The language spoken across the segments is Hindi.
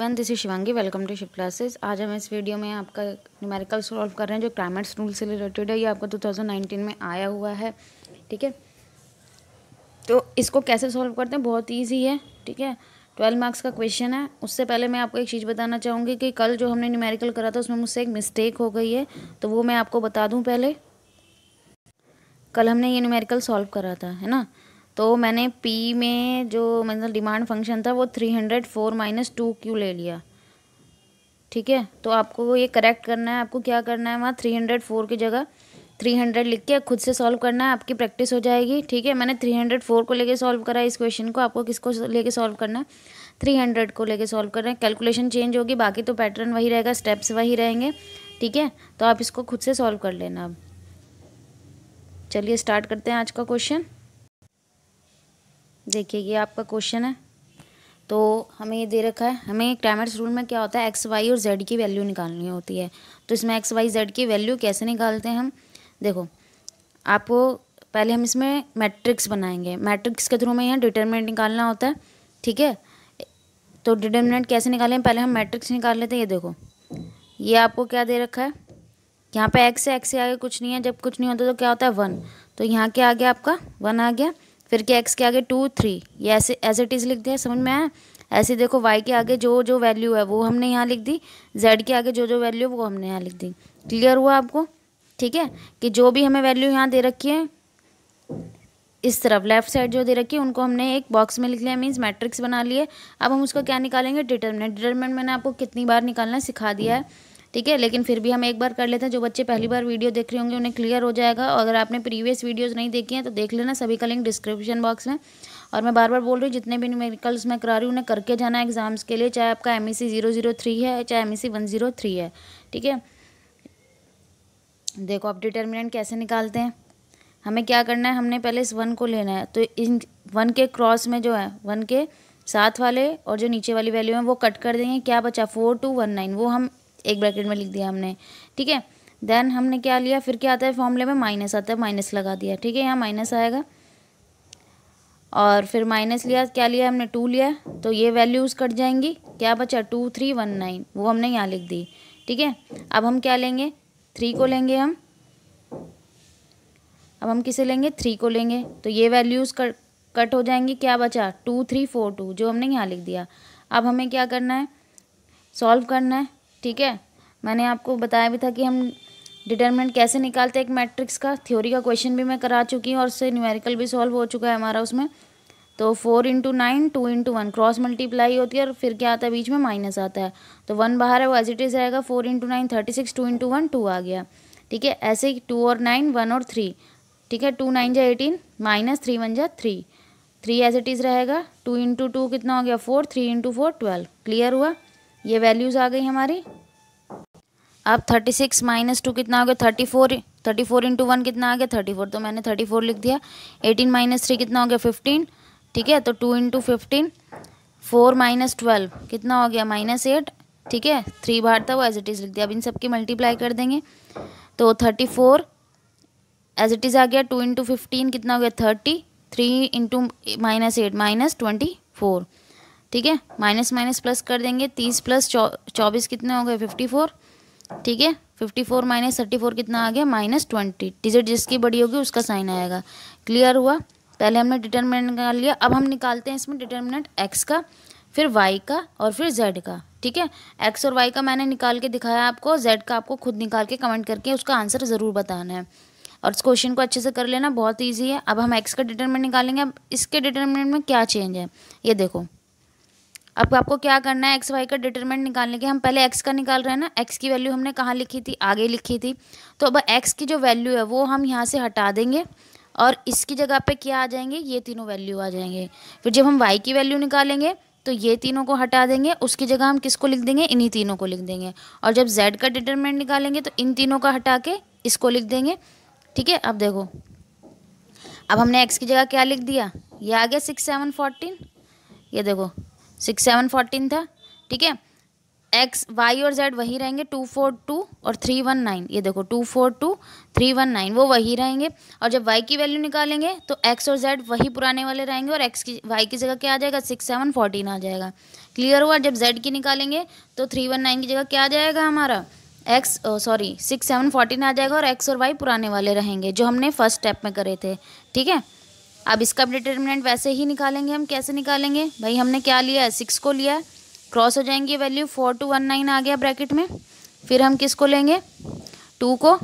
everyone this is Shivangi welcome to ship classes आज हम इस वीडियो में आपका न्यूमेरिकल सॉल्व कर रहे हैं जो क्लाइमेट्स रूल से रिलेटेड है ये आपका 2019 में आया हुआ है ठीक है तो इसको कैसे सॉल्व करते हैं बहुत ईजी है ठीक है ट्वेल्व मार्क्स का क्वेश्चन है उससे पहले मैं आपको एक चीज़ बताना चाहूँगी कि कल जो हमने न्यूमेरिकल करा था उसमें मुझसे एक मिस्टेक हो गई है तो वो मैं आपको बता दूँ पहले कल हमने ये न्यूमेरिकल सॉल्व करा था है ना तो मैंने पी में जो मतलब डिमांड फंक्शन था वो three hundred four minus two Q ले लिया ठीक है तो आपको ये करेक्ट करना है आपको क्या करना है वहाँ थ्री हंड्रेड फोर की जगह थ्री हंड्रेड लिख के खुद से सॉल्व करना है आपकी प्रैक्टिस हो जाएगी ठीक है मैंने थ्री हंड्रेड फोर को लेके सॉल्व करा इस क्वेश्चन को आपको किसको लेके सॉल्व करना है थ्री हंड्रेड को लेके सॉल्व करना है कैलकुलेशन चेंज होगी बाकी तो पैटर्न वही रहेगा स्टेप्स वही रहेंगे ठीक है तो आप इसको खुद से सॉल्व कर लेना अब चलिए स्टार्ट करते हैं आज का क्वेश्चन देखिए ये आपका क्वेश्चन है तो हमें ये दे रखा है हमें क्रैमर्स रूल में क्या होता है एक्स वाई और जेड की वैल्यू निकालनी होती है तो इसमें एक्स वाई जेड की वैल्यू कैसे निकालते हैं हम देखो आपको पहले हम इसमें मैट्रिक्स बनाएंगे मैट्रिक्स के थ्रू में यहाँ डिटर्मिनेंट निकालना होता है ठीक है तो डिटर्मिनेंट कैसे निकालें पहले हम मैट्रिक्स निकाल लेते हैं ये देखो ये आपको क्या दे रखा है यहाँ पे एक्स है एक्स से आगे कुछ नहीं है जब कुछ नहीं होता तो क्या होता है वन तो यहाँ क्या आ गया आपका वन आ गया फिर क्या एक्स के आगे टू थ्री ये ऐसे एज इट इज़ लिख दिया समझ में आया ऐसे देखो वाई के आगे जो जो वैल्यू है वो हमने यहाँ लिख दी जेड के आगे जो जो वैल्यू है वो हमने यहाँ लिख दी क्लियर हुआ आपको ठीक है कि जो भी हमें वैल्यू यहाँ दे रखी है इस तरफ लेफ्ट साइड जो दे रखी है उनको हमने एक बॉक्स में लिख लिया मीन्स मैट्रिक्स बना लिए अब हम उसका क्या निकालेंगे डिटर्मिनेंट डिटर्मिनेंट मैंने आपको कितनी बार निकालना सिखा दिया है ठीक है लेकिन फिर भी हम एक बार कर लेते हैं जो बच्चे पहली बार वीडियो देख रहे होंगे उन्हें क्लियर हो जाएगा और अगर आपने प्रीवियस वीडियोज़ नहीं देखी हैं तो देख लेना सभी का लिंक डिस्क्रिप्शन बॉक्स में और मैं बार बार बोल रही हूँ जितने भी मेडिकल्स मैं करा रही हूँ उन्हें करके जाना एग्ज़ाम्स के लिए चाहे आपका M E C zero zero three है चाहे M E C one zero three है ठीक है देखो आप डिटर्मिनेंट कैसे निकालते हैं हमें क्या करना है हमने पहले इस वन को लेना है तो इन वन के क्रॉस में जो है वन के साथ वाले और जो नीचे वाली वैल्यू है वो कट कर देंगे क्या बचा फोर टू वन नाइन वो हम एक ब्रैकेट में लिख दिया हमने ठीक है देन हमने क्या लिया फिर क्या आता है फॉर्मूले में माइनस आता है माइनस लगा दिया ठीक है यहाँ माइनस आएगा और फिर माइनस लिया क्या लिया हमने टू लिया तो ये वैल्यूज़ कट जाएंगी क्या बचा टू थ्री वन नाइन वो हमने यहाँ लिख दी ठीक है अब हम क्या लेंगे थ्री को लेंगे हम अब हम किसे लेंगे थ्री को लेंगे तो ये वैल्यूज़ कट कट हो जाएंगी क्या बचा टू थ्री फोर टू जो हमने यहाँ लिख दिया अब हमें क्या करना है सॉल्व करना है ठीक है मैंने आपको बताया भी था कि हम डिटर्मिनेंट कैसे निकालते हैं एक मैट्रिक्स का थ्योरी का क्वेश्चन भी मैं करा चुकी हूँ और उससे न्यूमेरिकल भी सॉल्व हो चुका है हमारा उसमें तो four into nine two into one cross multiply होती है और फिर क्या आता है बीच में माइनस आता है तो वन बाहर है वो एज इट इज़ रहेगा four into nine thirty six two into one two आ गया ठीक है ऐसे ही टू और नाइन वन और थ्री ठीक है टू नाइन जा एटीन माइनस थ्री वन जा three three as it is रहेगा टू इंटू टू कितना हो गया four three into four twelve clear हुआ ये वैल्यूज़ आ गई हमारी अब थर्टी सिक्स माइनस टू कितना हो गया thirty four thirty four into one कितना आ गया थर्टी फोर तो मैंने थर्टी फोर लिख दिया एटीन माइनस थ्री कितना हो गया फिफ्टीन ठीक है तो two into fifteen four minus twelve कितना हो गया माइनस एट ठीक है थ्री बार था वो एज इट इज़ लिख दिया अब इन सब की मल्टीप्लाई कर देंगे तो thirty four as it is आ गया टू इंटू फिफ्टीन कितना हो गया thirty three into minus eight minus twenty four ठीक है माइनस माइनस प्लस कर देंगे तीस प्लस चौबीस कितने हो गए फिफ्टी फोर ठीक है fifty four minus thirty four कितना आ गया माइनस ट्वेंटी डिजिट जिसकी बड़ी होगी उसका साइन आएगा क्लियर हुआ पहले हमने डिटर्मिनेंट निकाल लिया अब हम निकालते हैं इसमें डिटर्मिनेंट एक्स का फिर वाई का और फिर जेड का ठीक है एक्स और वाई का मैंने निकाल के दिखाया आपको जेड का आपको खुद निकाल के कमेंट करके उसका आंसर ज़रूर बताना है और इस क्वेश्चन को अच्छे से कर लेना बहुत ईजी है अब हम एक्स का डिटर्मिनेंट निकालेंगे अब इसके डिटर्मिनेंट में क्या चेंज है ये देखो अब आपको क्या करना है एक्स वाई का डिटरमिनेंट निकालने के हम पहले एक्स का निकाल रहे हैं ना एक्स की वैल्यू हमने कहाँ लिखी थी आगे लिखी थी तो अब एक्स की जो वैल्यू है वो हम यहाँ से हटा देंगे और इसकी जगह पे क्या आ जाएंगे ये तीनों वैल्यू आ जाएंगे फिर जब हम वाई की वैल्यू निकालेंगे तो ये तीनों को हटा देंगे उसकी जगह हम किसको लिख देंगे इन्हीं तीनों को लिख देंगे और जब जेड का डिटरमिनेंट निकालेंगे तो इन तीनों का हटा के इसको लिख देंगे ठीक है अब देखो अब हमने एक्स की जगह क्या लिख दिया ये आ गया सिक्स सेवन फोर्टीन ये देखो सिक्स सेवन फोर्टीन था ठीक है एक्स वाई और जेड वही रहेंगे टू फोर टू और थ्री वन नाइन ये देखो two four two three one nine वो वही रहेंगे और जब वाई की वैल्यू निकालेंगे तो एक्स और जेड वही पुराने वाले रहेंगे और एक्स की वाई की जगह क्या आ जाएगा सिक्स सेवन फोर्टीन आ जाएगा क्लियर हुआ जब जेड की निकालेंगे तो थ्री वन नाइन की जगह क्या आ जाएगा हमारा X sorry six seven fourteen आ जाएगा और एक्स और वाई पुराने वाले रहेंगे जो हमने फर्स्ट स्टेप में करे थे ठीक है अब इसका भी डिटर्मिनेंट वैसे ही निकालेंगे हम कैसे निकालेंगे भाई हमने क्या लिया है सिक्स को लिया है क्रॉस हो जाएंगी value four two one nine आ गया ब्रैकेट में फिर हम किस को लेंगे टू को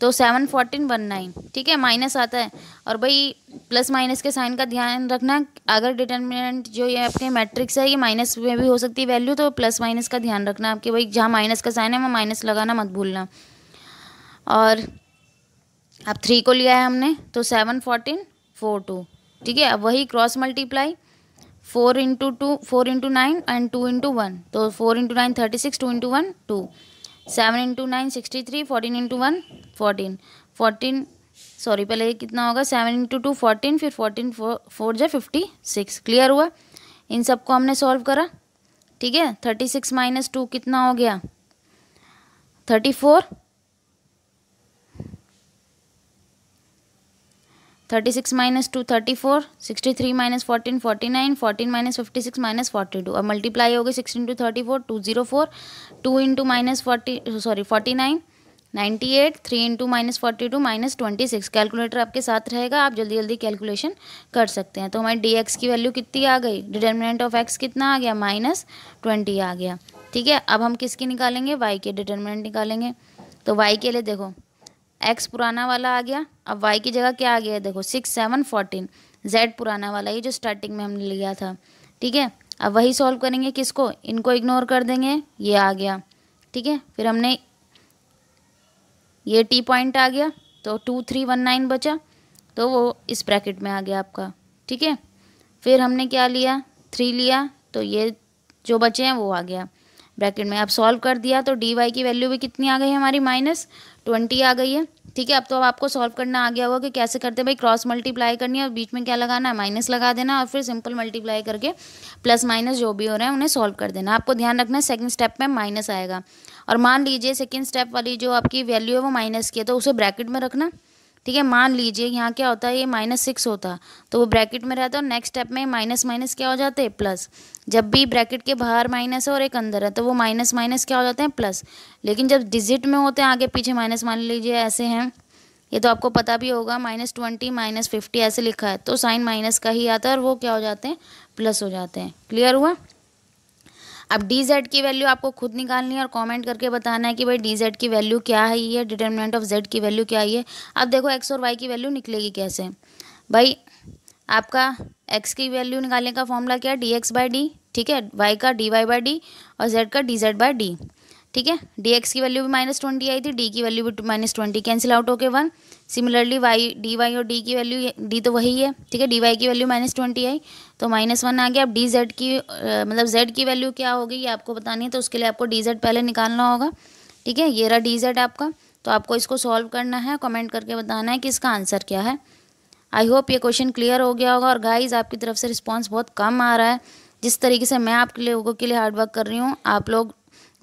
तो सेवन फोर्टीन वन नाइन ठीक है माइनस आता है और भाई प्लस माइनस के साइन का ध्यान रखना अगर डिटर्मिनेंट जो ये आपके मैट्रिक्स है ये माइनस में भी हो सकती है वैल्यू तो प्लस माइनस का ध्यान रखना आपके भाई जहाँ माइनस का साइन है वहाँ माइनस लगाना मत भूलना और अब थ्री को लिया है हमने तो सेवन फोर्टीन फोर टू ठीक है अब वही cross multiply four into two four into nine and two into one तो four into nine thirty six two into one two seven into nine sixty three fourteen into one fourteen fourteen sorry पहले कितना होगा सेवन इंटू टू फोर्टीन फिर फोर्टीन फोर फोर जो फिफ्टी सिक्स क्लियर हुआ इन सबको हमने सॉल्व करा ठीक है थर्टी सिक्स माइनस टू कितना हो गया thirty four thirty six minus two thirty four sixty three minus fourteen forty nine fourteen minus fifty six minus forty two अब मल्टीप्लाई गए six into thirty four two zero four two into minus forty sorry forty nine ninety eight three into minus forty two minus twenty six calculator आपके साथ रहेगा आप जल्दी जल्दी कैलकुलेशन कर सकते हैं तो हमारी डी एक्स की वैल्यू कितनी आ गई डिटर्मिनेंट ऑफ एक्स कितना आ गया माइनस ट्वेंटी आ गया ठीक है अब हम किसकी निकालेंगे वाई के डिटर्मिनेंट निकालेंगे तो वाई के लिए देखो एक्स पुराना वाला आ गया अब वाई की जगह क्या आ गया है देखो सिक्स सेवन फोर्टीन जेड पुराना वाला ये जो स्टार्टिंग में हमने लिया था ठीक है अब वही सॉल्व करेंगे किसको इनको इग्नोर कर देंगे ये आ गया ठीक है फिर हमने ये टी पॉइंट आ गया तो टू थ्री वन नाइन बचा तो वो इस ब्रैकेट में आ गया आपका ठीक है फिर हमने क्या लिया थ्री लिया तो ये जो बचे हैं वो आ गया ब्रैकेट में अब सॉल्व कर दिया तो डी वाई की वैल्यू भी कितनी आ गई है हमारी माइनस ट्वेंटी आ गई है ठीक है अब तो अब आपको सॉल्व करना आ गया होगा कि कैसे करते हैं भाई क्रॉस मल्टीप्लाई करनी है और बीच में क्या लगाना है माइनस लगा देना और फिर सिंपल मल्टीप्लाई करके प्लस माइनस जो भी हो रहा है उन्हें सॉल्व कर देना आपको ध्यान रखना है सेकंड स्टेप में माइनस आएगा और मान लीजिए सेकेंड स्टेप वाली जो आपकी वैल्यू है वो माइनस की है तो उसे ब्रैकेट में रखना ठीक है मान लीजिए यहाँ क्या होता है ये माइनस सिक्स होता तो वो ब्रैकेट में रहता और नेक्स्ट स्टेप में माइनस माइनस क्या हो जाते हैं प्लस जब भी ब्रैकेट के बाहर माइनस है और एक अंदर है तो वो माइनस माइनस क्या हो जाते हैं प्लस लेकिन जब डिजिट में होते हैं आगे पीछे माइनस मान लीजिए ऐसे हैं ये तो आपको पता भी होगा माइनस ट्वेंटी माइनस फिफ्टी ऐसे लिखा है तो साइन माइनस का ही आता है और वो क्या हो जाते हैं प्लस हो जाते हैं क्लियर हुआ अब डी जेड की वैल्यू आपको खुद निकालनी है और कमेंट करके बताना है कि भाई डी जेड की वैल्यू क्या है ये डिटर्मिनेंट ऑफ जेड की वैल्यू क्या है अब देखो एक्स और वाई की वैल्यू निकलेगी कैसे भाई आपका एक्स की वैल्यू निकालने का फॉर्मूला क्या है डी एक्स बाई डी ठीक है वाई का डी वाई बाई डी और जेड का डी जेड बाई डी ठीक है डी एक्स की वैल्यू भी माइनस ट्वेंटी आई थी डी की वैल्यू भी माइनस ट्वेंटी कैंसिल आउट होके one similarly Y D Y और डी की वैल्यू डी तो वही है ठीक है डी वाई की वैल्यू माइनस ट्वेंटी आई तो माइनस वन आ गया अब डी जेड की मतलब जेड की वैल्यू क्या होगी ये आपको बतानी है तो उसके लिए आपको डी जेड पहले निकालना होगा ठीक है ये रहा डी जेड आपका तो आपको इसको सॉल्व करना है कमेंट करके बताना है कि इसका आंसर क्या है आई होप ये क्वेश्चन क्लियर हो गया होगा और गाइज आपकी तरफ से रिस्पॉन्स बहुत कम आ रहा है जिस तरीके से मैं आपके लोगों के लिए हार्डवर्क कर रही हूँ आप लोग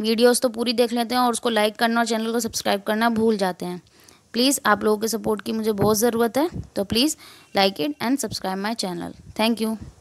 वीडियोस तो पूरी देख लेते हैं और उसको लाइक करना और चैनल को सब्सक्राइब करना भूल जाते हैं प्लीज़ आप लोगों के सपोर्ट की मुझे बहुत ज़रूरत है तो please like it and subscribe my channel thank you